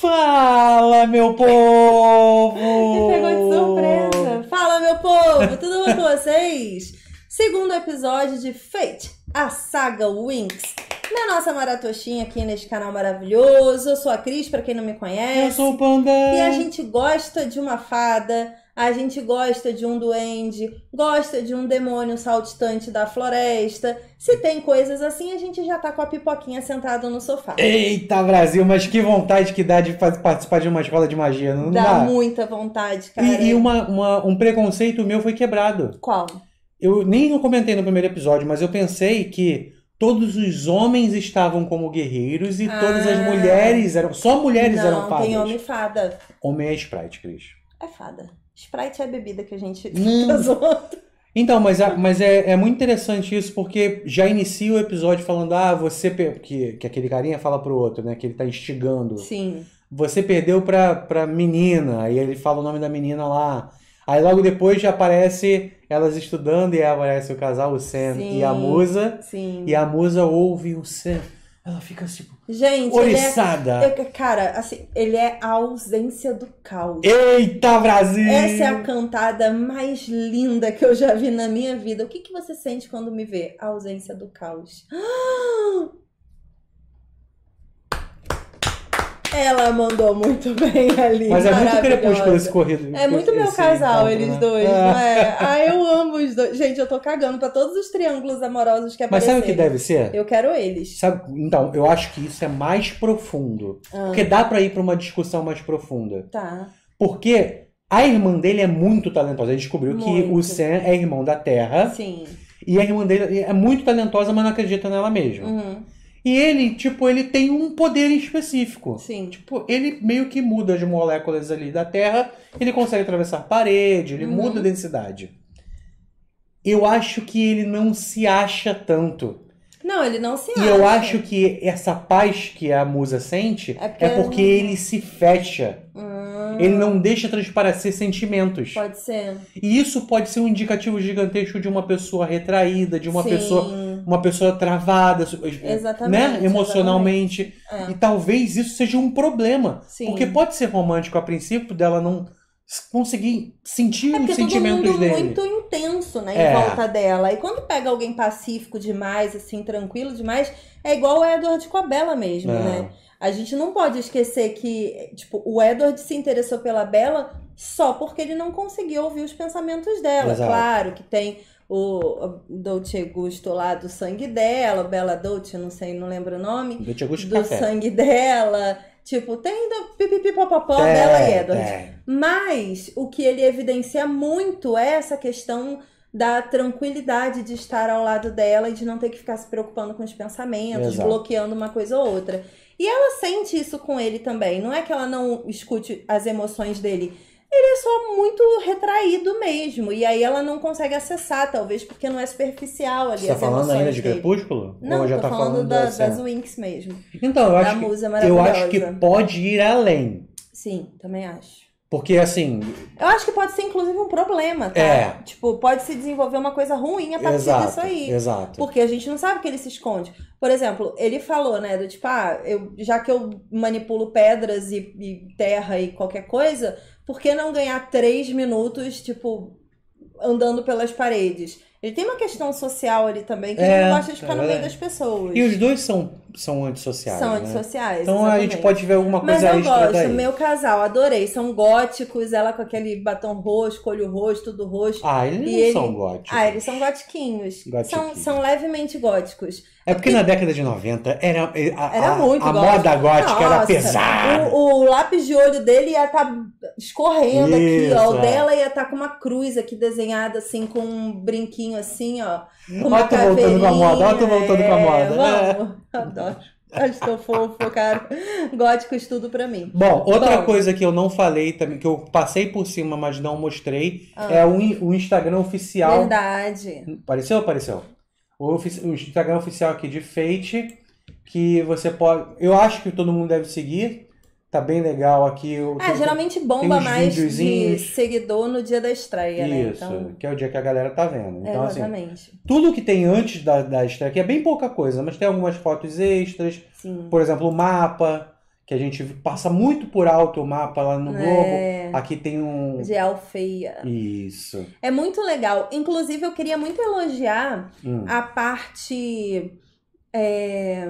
Fala, meu povo! Me pegou de surpresa. Fala, meu povo! Tudo bom com vocês? Segundo episódio de Fate, a saga Winx. Na nossa maratoxinha aqui neste canal maravilhoso. Eu sou a Cris, para quem não me conhece. Eu sou o Panda. E a gente gosta de uma fada a gente gosta de um duende, gosta de um demônio saltitante da floresta. Se tem coisas assim, a gente já tá com a pipoquinha sentado no sofá. Eita, Brasil, mas que vontade que dá de participar de uma escola de magia, não dá? Dá muita vontade, cara. E, e uma, uma, um preconceito meu foi quebrado. Qual? Eu nem comentei no primeiro episódio, mas eu pensei que todos os homens estavam como guerreiros e ah, todas as ah. mulheres eram. Só mulheres não, eram fadas. Tem homem fada. Homem é sprite, Cris. É fada. Sprite é a bebida que a gente hum. Então, mas, é, mas é, é, muito interessante isso, porque já inicia o episódio falando, ah, você. Que, que aquele carinha fala pro outro, né? Que ele tá instigando. Sim. Você perdeu pra, pra menina. Aí ele fala o nome da menina lá. Aí logo depois já aparece elas estudando e aparece o casal, o Sam sim, e a musa. Sim. E a musa ouve o Sam ela fica assim. Gente, é oriçada. É, cara, assim, ele é a ausência do caos. Eita, Brasil! Essa é a cantada mais linda que eu já vi na minha vida. O que, que você sente quando me vê? A ausência do caos. Ah! Ela mandou muito bem ali. Mas é muito crepúsculo esse corrido. Né? É muito meu casal, então, eles né? dois, ah. não é? Ah, eu amo os dois. Gente, eu tô cagando pra todos os triângulos amorosos que aparecem. Mas sabe o que deve ser? Eu quero eles. Sabe? Então, eu acho que isso é mais profundo. Ah. Porque dá pra ir pra uma discussão mais profunda. Tá. Porque a irmã dele é muito talentosa. Ele descobriu muito. que o Sam é irmão da Terra. Sim. E a irmã dele é muito talentosa, mas não acredita nela mesma. Uhum. E ele, tipo, ele tem um poder específico. Sim. Tipo, ele meio que muda as moléculas ali da Terra, ele consegue atravessar parede, ele uhum. muda a densidade. Eu acho que ele não se acha tanto. Não, ele não se e acha. E eu acho que essa paz que a musa sente é porque, é porque ele se fecha. Hum. Ele não deixa transparecer sentimentos. Pode ser. E isso pode ser um indicativo gigantesco de uma pessoa retraída, de uma Sim. pessoa uma pessoa travada, eh, eh, né? emocionalmente. É. E talvez isso seja um problema. Sim. Porque pode ser romântico a princípio dela não conseguir sentir é os sentimentos todo mundo dele. muito intenso, né, em é. volta dela. E quando pega alguém pacífico demais, assim, tranquilo demais, é igual o Edward com a Bela mesmo, é. né? A gente não pode esquecer que, tipo, o Edward se interessou pela Bela só porque ele não conseguiu ouvir os pensamentos dela. Exato. Claro que tem o Dolce Gusto lá do sangue dela, Bela Dolce, não sei, não lembro o nome. Dolce Gusto do café. sangue dela. Tipo, tem do pipipipopopó é, Bela Edwards. É. Mas o que ele evidencia muito é essa questão da tranquilidade de estar ao lado dela e de não ter que ficar se preocupando com os pensamentos, Exato. bloqueando uma coisa ou outra. E ela sente isso com ele também. Não é que ela não escute as emoções dele, ele é só muito retraído mesmo. E aí ela não consegue acessar, talvez porque não é superficial ali. Você tá falando ainda de Crepúsculo? Não, Ou já tô tá falando, falando da, da das Winx mesmo. Então, eu acho, que, eu acho que pode ir além. Sim, também acho. Porque assim. Eu acho que pode ser, inclusive, um problema, tá? É. Tipo, pode se desenvolver uma coisa ruim a partir exato, disso aí. Exato. Porque a gente não sabe que ele se esconde. Por exemplo, ele falou, né, do tipo, ah, eu, já que eu manipulo pedras e, e terra e qualquer coisa, por que não ganhar três minutos, tipo, andando pelas paredes? Ele tem uma questão social ali também, que é, ele não gosta de ficar é no meio das pessoas. E os dois são são antissociais. São né? antissociais. Né? Então exatamente. a gente pode ver alguma coisa Mas eu extra gosto, daí. meu casal, adorei. São góticos, ela com aquele batom roxo, olho roxo, tudo roxo. Ah, eles não ele... são góticos. Ah, eles são gotiquinhos. São, são levemente góticos. É porque e... na década de 90 eh, era, a, era muito a, a moda gótica Nossa, era pesada. O, o, lápis de olho dele ia estar tá escorrendo Isso, aqui, ó. O é. dela ia estar tá com uma cruz aqui desenhada, assim, com um brinquinho assim, ó. Hum, com ó, tô voltando com a moda, ó, tô voltando é, com a é, moda. Né? Vamos, é. adoro adoro. Acho tão fofo, cara. gótico estudo para mim. Bom, outra Bom. coisa que eu não falei também, que eu passei por cima, mas não mostrei, ah. é o, o Instagram oficial. Verdade. Apareceu? Apareceu. O, o Instagram oficial aqui de Fate, que você pode. Eu acho que todo mundo deve seguir, Tá bem legal aqui. Eu, é, tem, geralmente bomba mais de seguidor no dia da estreia, né? Isso, né? Então... que é o dia que a galera tá vendo. É, então, é, exatamente. Assim, tudo que tem antes da, da estreia, que é bem pouca coisa, mas tem algumas fotos extras. Sim. Por exemplo, o mapa, que a gente passa muito por alto o mapa lá no é... Globo. Aqui tem um. De feia. Isso. É muito legal. Inclusive, eu queria muito elogiar hum. a parte é,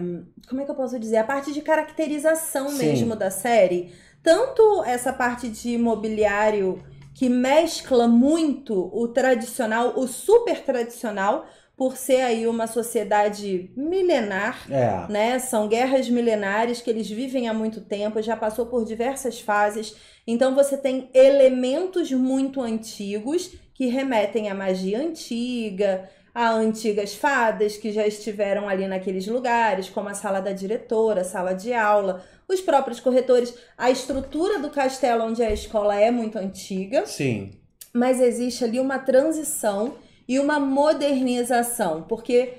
como é que eu posso dizer? A parte de caracterização Sim. mesmo da série. Tanto essa parte de mobiliário que mescla muito o tradicional, o super tradicional, por ser aí uma sociedade milenar, é. né? São guerras milenares que eles vivem há muito tempo, já passou por diversas fases. Então você tem elementos muito antigos que remetem à magia antiga, Há antigas fadas que já estiveram ali naqueles lugares, como a sala da diretora, a sala de aula, os próprios corretores. A estrutura do castelo onde a escola é muito antiga. Sim. Mas existe ali uma transição e uma modernização, porque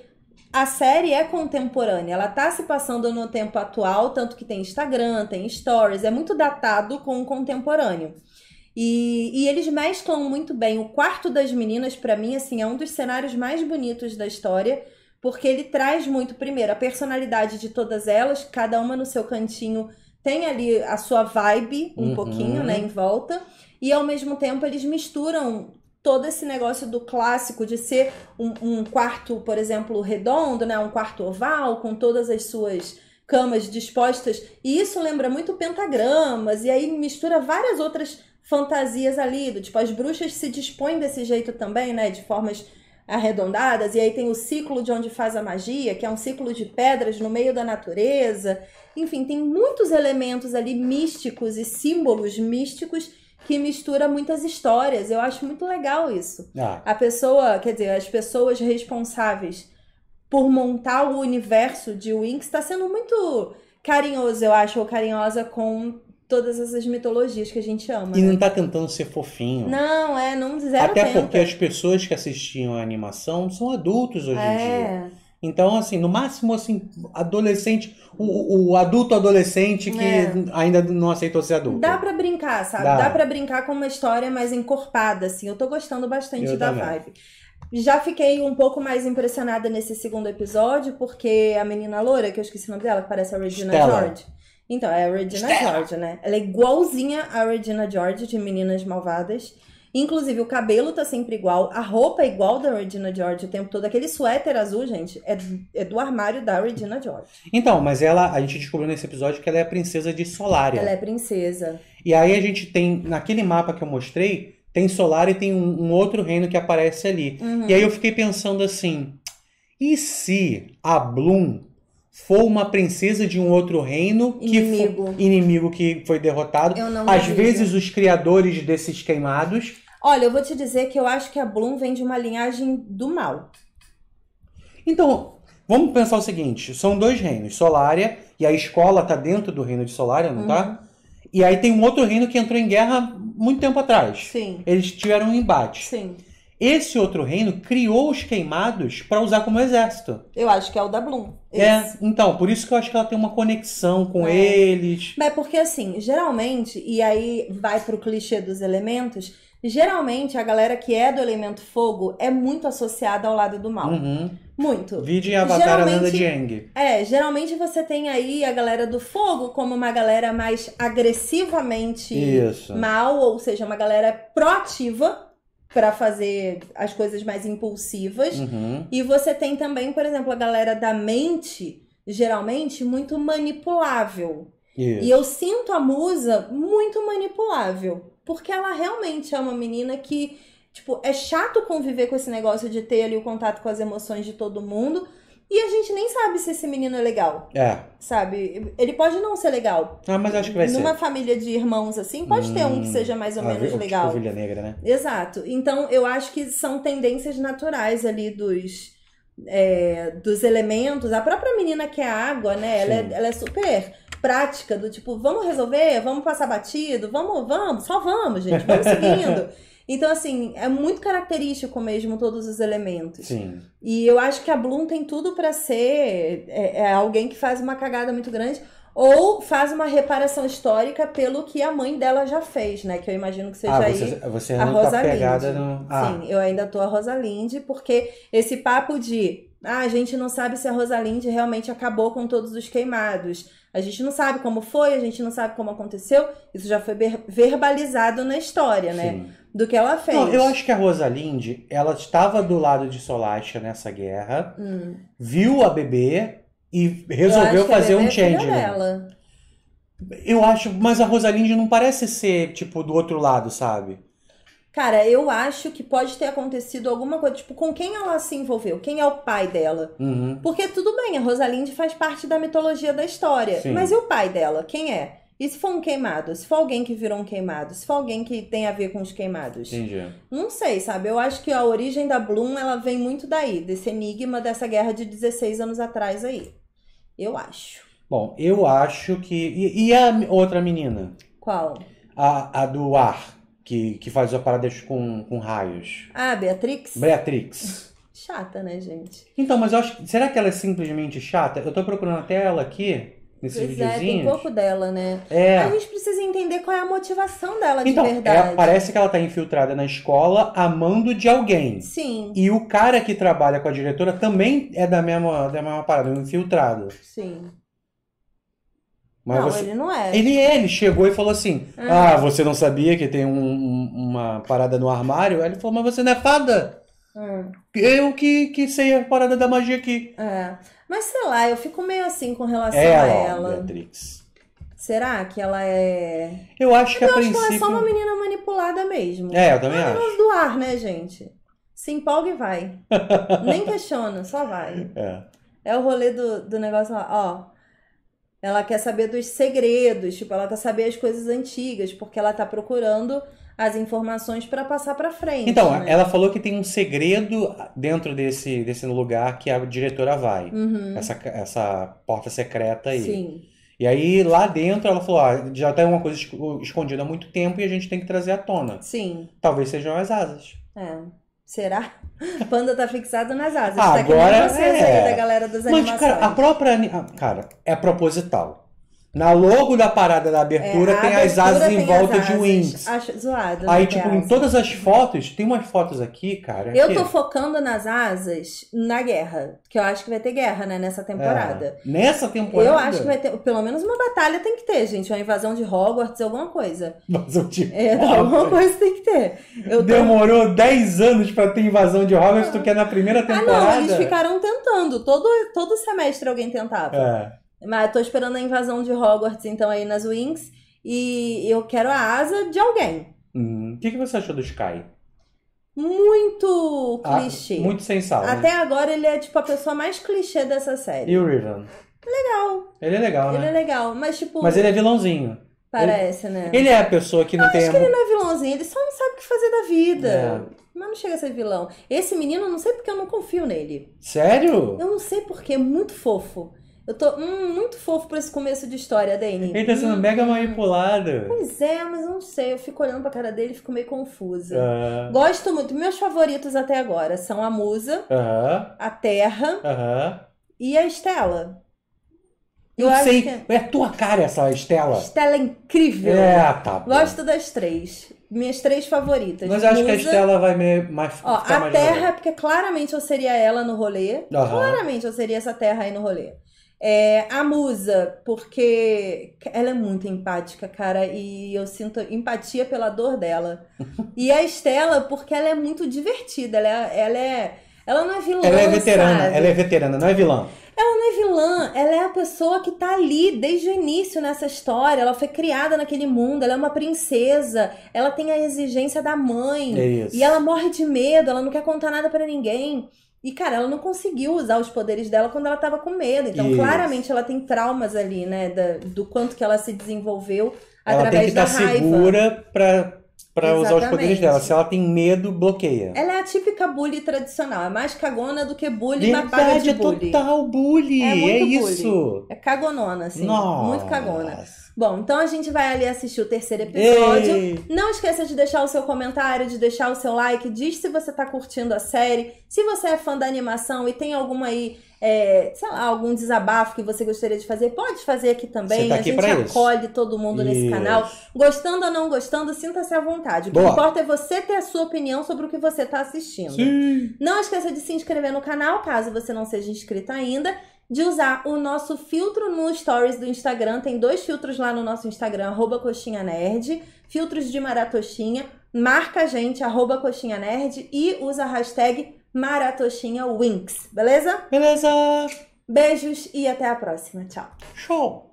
a série é contemporânea, ela tá se passando no tempo atual, tanto que tem Instagram, tem stories, é muito datado com o contemporâneo. E, e eles mesclam muito bem. O quarto das meninas, para mim, assim, é um dos cenários mais bonitos da história, porque ele traz muito, primeiro, a personalidade de todas elas, cada uma no seu cantinho tem ali a sua vibe um uhum. pouquinho, né, em volta. E ao mesmo tempo eles misturam todo esse negócio do clássico de ser um, um, quarto, por exemplo, redondo, né, um quarto oval com todas as suas camas dispostas. E isso lembra muito pentagramas e aí mistura várias outras fantasias ali, do tipo, as bruxas se dispõem desse jeito também, né? De formas arredondadas, e aí tem o ciclo de onde faz a magia, que é um ciclo de pedras no meio da natureza. Enfim, tem muitos elementos ali místicos e símbolos místicos que mistura muitas histórias. Eu acho muito legal isso. Ah. A pessoa, quer dizer, as pessoas responsáveis por montar o universo de Winx está sendo muito carinhoso, eu acho, ou carinhosa com todas essas mitologias que a gente ama. E né? não tá tentando ser fofinho. Não, é, não dizer Até tenta. porque as pessoas que assistiam a animação são adultos hoje é. em dia. Então, assim, no máximo, assim, adolescente, o, o adulto adolescente que é. ainda não aceitou ser adulto. Dá para brincar, sabe? Dá, Dá para brincar com uma história mais encorpada, assim. Eu tô gostando bastante Eu da também. vibe. Já fiquei um pouco mais impressionada nesse segundo episódio, porque a menina loura, que eu esqueci o nome dela, que parece a Regina Stella. George. Então, é a Regina Estela. George, né? Ela é igualzinha a Regina George de Meninas Malvadas. Inclusive, o cabelo tá sempre igual, a roupa é igual da Regina George o tempo todo. Aquele suéter azul, gente, é, é do armário da Regina George. Então, mas ela, a gente descobriu nesse episódio que ela é a princesa de Solaria. Ela é princesa. E aí a gente tem, naquele mapa que eu mostrei, tem Solar e tem um, um, outro reino que aparece ali. Uhum. E aí eu fiquei pensando assim: e se a Bloom for uma princesa de um outro reino que inimigo, inimigo que foi derrotado. Às vezes os criadores desses queimados. Olha, eu vou te dizer que eu acho que a Bloom vem de uma linhagem do mal. Então, vamos pensar o seguinte: são dois reinos, Solária e a escola tá dentro do reino de Solária, não tá? uhum. tá? E aí tem um outro reino que entrou em guerra muito tempo atrás. Sim. Eles tiveram um embate. Sim. Esse outro reino criou os queimados para usar como exército. Eu acho que é o da Bloom. É, Esse. É, então, por isso que eu acho que ela tem uma conexão com é. eles. Mas porque assim, geralmente, e aí vai pro clichê dos elementos, geralmente a galera que é do elemento fogo é muito associada ao lado do mal. Uhum. Muito. Vide em Avatar de Jeng. É, geralmente você tem aí a galera do fogo como uma galera mais agressivamente Isso. mal, ou seja, uma galera proativa para fazer as coisas mais impulsivas. Uhum. E você tem também, por exemplo, a galera da mente, geralmente, muito manipulável. Isso. E eu sinto a musa muito manipulável. Porque ela realmente é uma menina que, tipo, é chato conviver com esse negócio de ter ali o contato com as emoções de todo mundo. E a gente nem sabe se esse menino é legal. É. Sabe? Ele pode não ser legal. Ah, mas acho que vai Numa ser. Numa família de irmãos assim, pode hum, ter um que hum. seja mais ou ah, menos tipo legal. Tipo negra, né? Exato. Então, eu acho que são tendências naturais ali dos. É, dos elementos. A própria menina que é água, né? Ela é, ela é, super prática, do tipo, vamos resolver, vamos passar batido, vamos, vamos, só vamos, gente, vamos seguindo. Então, assim, é muito característico mesmo todos os elementos. Sim. E eu acho que a Bloom tem tudo para ser é, é alguém que faz uma cagada muito grande ou faz uma reparação histórica pelo que a mãe dela já fez, né? Que eu imagino que seja ah, você, aí é, você é a Rosalind. Tá no... ah. Sim, eu ainda tô a Rosalind, porque esse papo de ah, a gente não sabe se a Rosalind realmente acabou com todos os queimados. A gente não sabe como foi, a gente não sabe como aconteceu. Isso já foi verbalizado na história, né? Sim do que ela fez. Não, eu acho que a Rosalinde, ela estava do lado de Solacha nessa guerra, hum. viu a bebê e resolveu fazer um é change. Né? Dela. Eu acho, mas a Rosalinde não parece ser, tipo, do outro lado, sabe? Cara, eu acho que pode ter acontecido alguma coisa, tipo, com quem ela se envolveu, quem é o pai dela. Uhum. Porque tudo bem, a Rosalind faz parte da mitologia da história, Sim. mas e o pai dela? Quem é? E se for um queimado? Se for alguém que virou um queimado? Se for alguém que tem a ver com os queimados? Entendi. Não sei, sabe? Eu acho que a origem da Bloom, ela vem muito daí, desse enigma dessa guerra de 16 anos atrás aí. Eu acho. Bom, eu acho que... E, e a outra menina? Qual? A, a do ar, que, que faz a parada com, com raios. Ah, Beatrix? Beatrix. Chata, né, gente? Então, mas eu acho. Será que ela é simplesmente chata? Eu tô procurando até ela aqui nesse pois videozinhos. é, tem pouco dela, né? É. A gente precisa entender qual é a motivação dela de então, é, verdade. É, parece que ela tá infiltrada na escola amando de alguém. Sim. E o cara que trabalha com a diretora também é da mesma, da mesma parada, é um infiltrado. Sim. Mas não, você... ele não é. Ele é, ele chegou e falou assim: Ah, ah você não sabia que tem um, um, uma parada no armário? Aí ele falou, mas você não é fada? Hum. Eu que, que sei a parada da magia aqui. É. Mas sei lá, eu fico meio assim com relação ela, é a ela. Beatrix. Será que ela é. Eu acho que eu a acho princípio. Que ela é só uma menina manipulada mesmo. É, eu também é acho. do ar, né, gente? Se empolga e vai. Nem questiona, só vai. É. É o rolê do, do negócio lá, ó. Ela quer saber dos segredos, tipo, ela quer saber as coisas antigas, porque ela tá procurando as informações para passar para frente. Então, né? ela falou que tem um segredo dentro desse, desse lugar que a diretora vai. Uhum. Essa, essa porta secreta aí. Sim. E aí, lá dentro, ela falou: ah, já tem tá uma coisa escondida há muito tempo e a gente tem que trazer à tona. Sim. Talvez sejam as asas. É. Será? Panda tá fixado nas asas. Ah, tá agora é. da galera das Mas, cara, a própria... Cara, é proposital. Na logo da parada da abertura é, tem abertura as asas tem em volta asas. de wings. Acho zoado. Né, Aí, tipo, em todas as fotos, tem umas fotos aqui, cara. Eu aqui. tô focando nas asas na guerra. Que eu acho que vai ter guerra, né, nessa temporada. É. Nessa temporada? Eu acho que vai ter. Pelo menos uma batalha tem que ter, gente. Uma invasão de Hogwarts, alguma coisa. Invasão de é, Alguma coisa tem que ter. Eu Demorou tô... 10 anos pra ter invasão de Hogwarts, ah. tu quer na primeira temporada. Ah, não, eles ficaram tentando. Todo, todo semestre alguém tentava. É. Mas tô esperando a invasão de Hogwarts, então, aí nas Wings. E eu quero a asa de alguém. Hum, o que, que você achou do Sky? Muito ah, clichê. muito sem sal. Né? Até né? agora ele é tipo a pessoa mais clichê dessa série. E o Riven? Legal. Ele é legal, né? Ele é legal, mas tipo. Mas ele é vilãozinho. Parece, ele... né? Ele é a pessoa que não eu tem. Acho que ele não é vilãozinho, ele só não sabe o que fazer da vida. É. Mas não chega a ser vilão. Esse menino, eu não sei porque eu não confio nele. Sério? Eu não sei porque, é muito fofo. Eu tô hum, muito fofo pra esse começo de história, Dani. Ele tá sendo hum, mega manipulado. Pois é, mas eu não sei. Eu fico olhando pra cara dele e fico meio confusa. Uh -huh. Gosto muito. Meus favoritos até agora são a Musa, uh -huh. a Terra uh -huh. e a Estela. Eu, eu sei, que... é, é tua cara essa Estela. Estela é incrível. É, tá. Bom. Gosto das três. Minhas três favoritas. Mas eu acho Musa... que a Estela vai me... mais. Ó, a mais Terra, melhor. porque claramente eu seria ela no rolê. Claramente eu seria essa Terra aí no rolê. É, a musa, porque ela é muito empática, cara, e eu sinto empatia pela dor dela. e a Estela, porque ela é muito divertida, ela é. Ela, é, ela não é vilã. Ela é veterana, sabe? ela é veterana, não é vilã. Ela não é vilã, ela é a pessoa que tá ali desde o início nessa história. Ela foi criada naquele mundo, ela é uma princesa, ela tem a exigência da mãe. É e ela morre de medo, ela não quer contar nada para ninguém. E, cara, ela não conseguiu usar os poderes dela quando ela tava com medo. Então, Isso. claramente, ela tem traumas ali, né? Da, do quanto que ela se desenvolveu ela através tem que estar tá raiva. segura pra, pra usar os poderes dela. Se ela tem medo, bloqueia. Ela é a típica bully tradicional. É mais cagona do que bully Verdade, parte de bully. é total bully. É, muito é bully. isso. É cagonona, assim. Nossa. Muito cagona. Bom, então a gente vai ali assistir o terceiro episódio. Ei. Não esqueça de deixar o seu comentário, de deixar o seu like, diz se você tá curtindo a série, se você é fã da animação e tem alguma aí é, sei lá, algum desabafo que você gostaria de fazer, pode fazer aqui também. Tá aqui a gente acolhe isso. todo mundo isso. nesse canal. Gostando ou não gostando, sinta-se à vontade. O que importa é você ter a sua opinião sobre o que você está assistindo. Sim. Não esqueça de se inscrever no canal, caso você não seja inscrito ainda de usar o nosso filtro no Stories do Instagram. Tem dois filtros lá no nosso Instagram, arroba coxinha nerd, filtros de maratoxinha. Marca a gente, arroba coxinha nerd e usa a hashtag maratoxinha winks, beleza? Beleza! Beijos e até a próxima. Tchau. Show!